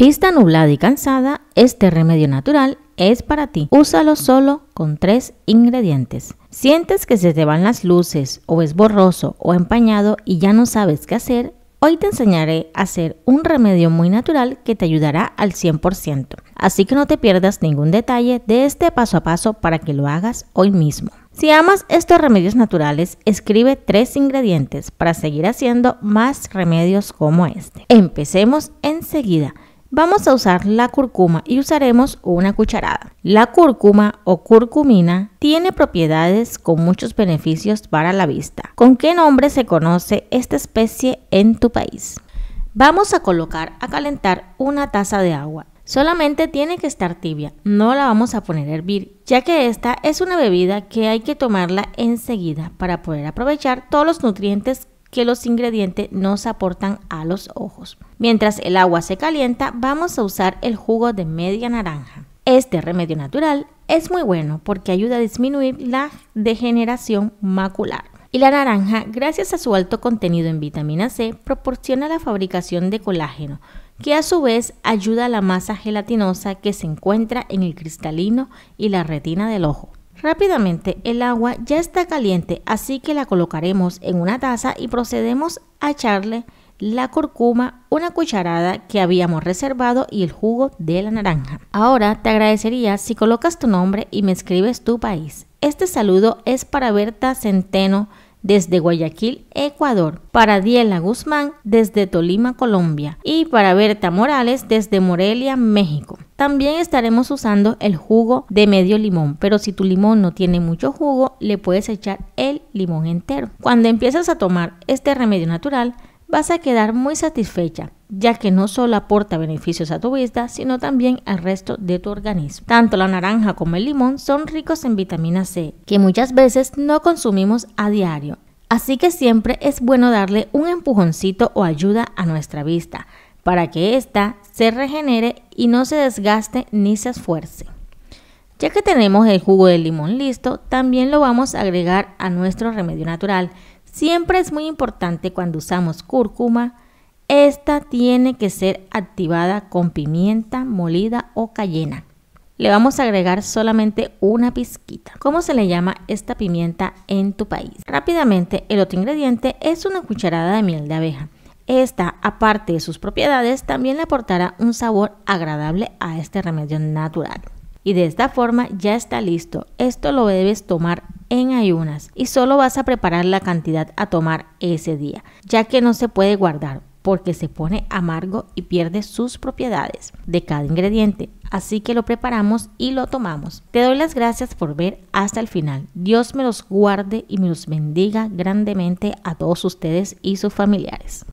Pista nublada y cansada, este remedio natural es para ti. Úsalo solo con tres ingredientes. ¿Sientes que se te van las luces o es borroso o empañado y ya no sabes qué hacer? Hoy te enseñaré a hacer un remedio muy natural que te ayudará al 100%. Así que no te pierdas ningún detalle de este paso a paso para que lo hagas hoy mismo. Si amas estos remedios naturales, escribe tres ingredientes para seguir haciendo más remedios como este. Empecemos enseguida. Vamos a usar la cúrcuma y usaremos una cucharada. La cúrcuma o curcumina tiene propiedades con muchos beneficios para la vista. ¿Con qué nombre se conoce esta especie en tu país? Vamos a colocar a calentar una taza de agua. Solamente tiene que estar tibia, no la vamos a poner a hervir, ya que esta es una bebida que hay que tomarla enseguida para poder aprovechar todos los nutrientes que los ingredientes nos aportan a los ojos. Mientras el agua se calienta, vamos a usar el jugo de media naranja. Este remedio natural es muy bueno porque ayuda a disminuir la degeneración macular. Y la naranja, gracias a su alto contenido en vitamina C, proporciona la fabricación de colágeno, que a su vez ayuda a la masa gelatinosa que se encuentra en el cristalino y la retina del ojo. Rápidamente el agua ya está caliente, así que la colocaremos en una taza y procedemos a echarle la cúrcuma, una cucharada que habíamos reservado y el jugo de la naranja. Ahora te agradecería si colocas tu nombre y me escribes tu país. Este saludo es para Berta Centeno desde Guayaquil, Ecuador, para Diela Guzmán desde Tolima, Colombia y para Berta Morales desde Morelia, México. También estaremos usando el jugo de medio limón, pero si tu limón no tiene mucho jugo, le puedes echar el limón entero. Cuando empiezas a tomar este remedio natural, vas a quedar muy satisfecha, ya que no solo aporta beneficios a tu vista, sino también al resto de tu organismo. Tanto la naranja como el limón son ricos en vitamina C, que muchas veces no consumimos a diario. Así que siempre es bueno darle un empujoncito o ayuda a nuestra vista, para que ésta se regenere y no se desgaste ni se esfuerce. Ya que tenemos el jugo de limón listo, también lo vamos a agregar a nuestro remedio natural. Siempre es muy importante cuando usamos cúrcuma, esta tiene que ser activada con pimienta molida o cayena. Le vamos a agregar solamente una pizquita. ¿Cómo se le llama esta pimienta en tu país? Rápidamente, el otro ingrediente es una cucharada de miel de abeja. Esta, aparte de sus propiedades, también le aportará un sabor agradable a este remedio natural. Y de esta forma ya está listo. Esto lo debes tomar en ayunas y solo vas a preparar la cantidad a tomar ese día, ya que no se puede guardar porque se pone amargo y pierde sus propiedades de cada ingrediente. Así que lo preparamos y lo tomamos. Te doy las gracias por ver hasta el final. Dios me los guarde y me los bendiga grandemente a todos ustedes y sus familiares.